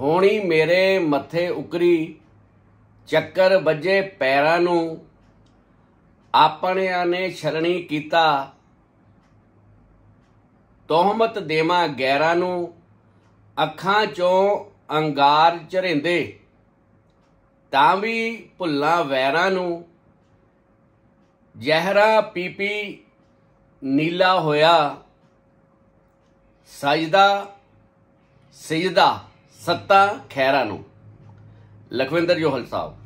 ਹੋਣੀ ਮੇਰੇ ਮੱਥੇ ਉਕਰੀ ਚੱਕਰ ਵੱਜੇ ਪੈਰਾਂ ਨੂੰ ਆਪਣਿਆਂ ਨੇ ਛਲਣੀ ਕੀਤਾ ਤੋਹਮਤ ਦੇਵਾ ਗੈਰਾਂ ਨੂੰ ਅੱਖਾਂ ਚੋਂ ਅੰਗਾਰ ਝਰਿੰਦੇ ਤਾਂ ਵੀ ਭੁੱਲਾਂ ਵੈਰਾਂ ਨੂੰ ਜ਼ਹਿਰਾ ਪੀਪੀ ਨੀਲਾ ਹੋਇਆ ਸਜਦਾ ਸਜਦਾ ਸੱਤਾ ਖੈਰਾ ਨੂੰ ਲਖਵਿੰਦਰ ਜੋਹਲ ਸਾਹਿਬ